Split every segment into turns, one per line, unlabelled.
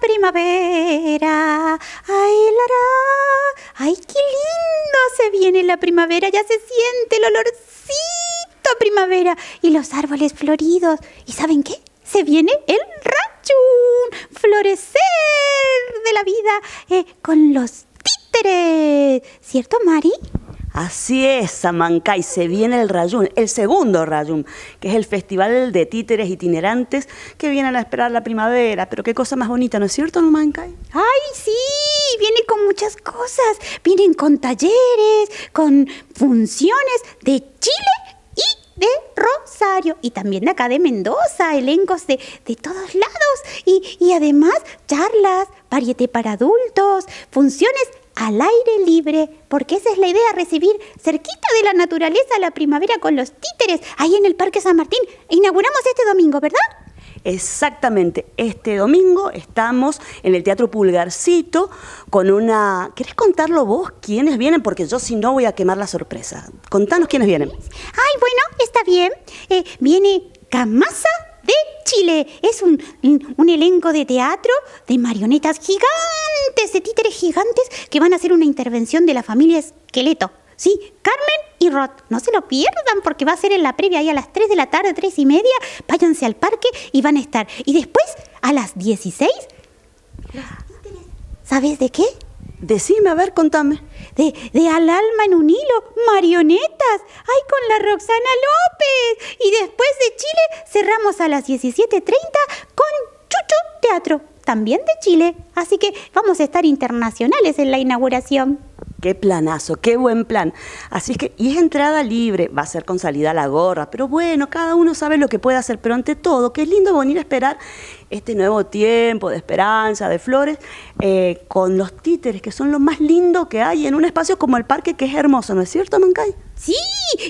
primavera. ¡Ay, Lara! ¡Ay, qué lindo se viene la primavera! Ya se siente el olorcito primavera y los árboles floridos. ¿Y saben qué? Se viene el rachun, florecer de la vida eh, con los títeres. ¿Cierto, Mari?
Así es, Samancay, se viene el Rayum, el segundo Rayum, que es el festival de títeres itinerantes que vienen a esperar la primavera. Pero qué cosa más bonita, ¿no es cierto, Samancay?
¡Ay, sí! Viene con muchas cosas. Vienen con talleres, con funciones de Chile y de Rosario y también de acá de Mendoza, elencos de, de todos lados y, además charlas, variete para adultos, funciones al aire libre, porque esa es la idea, recibir cerquita de la naturaleza la primavera con los títeres, ahí en el Parque San Martín. Inauguramos
este domingo, ¿verdad? Exactamente, este domingo estamos en el Teatro Pulgarcito con una... ¿Querés contarlo vos quiénes vienen? Porque yo si no voy a quemar la sorpresa. Contanos quiénes vienen. Ay, bueno, está bien. Eh, viene Camasa
de Chile. Es un, un elenco de teatro de marionetas gigantes de títeres gigantes, que van a hacer una intervención de la familia Esqueleto. Sí, Carmen y Rod. No se lo pierdan porque va a ser en la previa ahí a las 3 de la tarde, 3 y media. Váyanse al parque y van a estar. Y después, a las 16. ¿Sabes de qué? Decime, a ver, contame. De, de, al alma en un hilo, marionetas. Ay, con la Roxana López. Y después de Chile cerramos a las 17.30 con Chucho Teatro también de Chile, así que
vamos a estar internacionales en la inauguración. Qué planazo, qué buen plan. Así que, y es entrada libre, va a ser con salida a la gorra, pero bueno, cada uno sabe lo que puede hacer, pero ante todo, qué lindo venir a esperar este nuevo tiempo de esperanza, de flores, eh, con los títeres, que son lo más lindo que hay en un espacio como el parque, que es hermoso, ¿no es cierto, Mancay? Sí,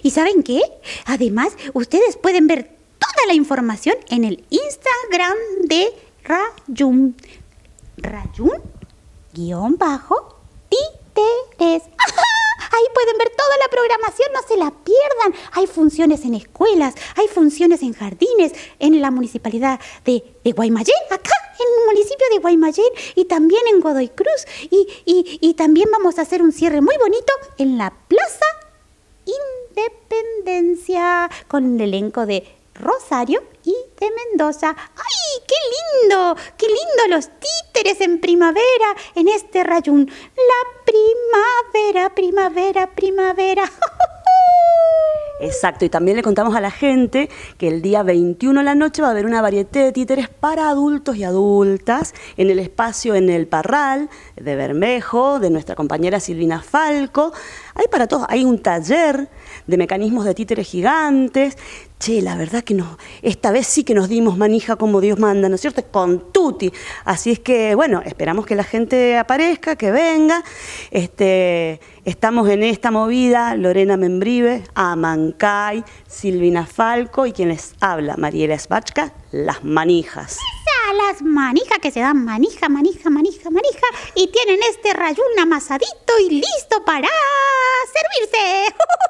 y ¿saben qué? Además, ustedes pueden ver toda la
información en el Instagram de Rayun, Rayun, guión bajo, títeres. Ahí pueden ver toda la programación, no se la pierdan. Hay funciones en escuelas, hay funciones en jardines, en la municipalidad de, Guaymallén, acá en el municipio de Guaymallén y también en Godoy Cruz. Y, y también vamos a hacer un cierre muy bonito en la Plaza Independencia con el elenco de Rosario y de Mendoza. ¡Ay! lindo! ¡Qué lindo los títeres en primavera en este rayún! La primavera, primavera, primavera.
Exacto, y también le contamos a la gente que el día 21 de la noche va a haber una variedad de títeres para adultos y adultas en el espacio en el Parral de Bermejo, de nuestra compañera Silvina Falco. Hay para todos, hay un taller de mecanismos de títeres gigantes, che, la verdad que no, esta vez sí que nos dimos manija como Dios manda, ¿no es cierto? Con tuti. Así es que, bueno, esperamos que la gente aparezca, que venga. Este, estamos en esta movida, Lorena Membrive, Amancay, Silvina Falco y quienes les habla, Mariela Svachka, las manijas
las manijas que se dan manija, manija, manija, manija y tienen este rayún amasadito y listo para servirse.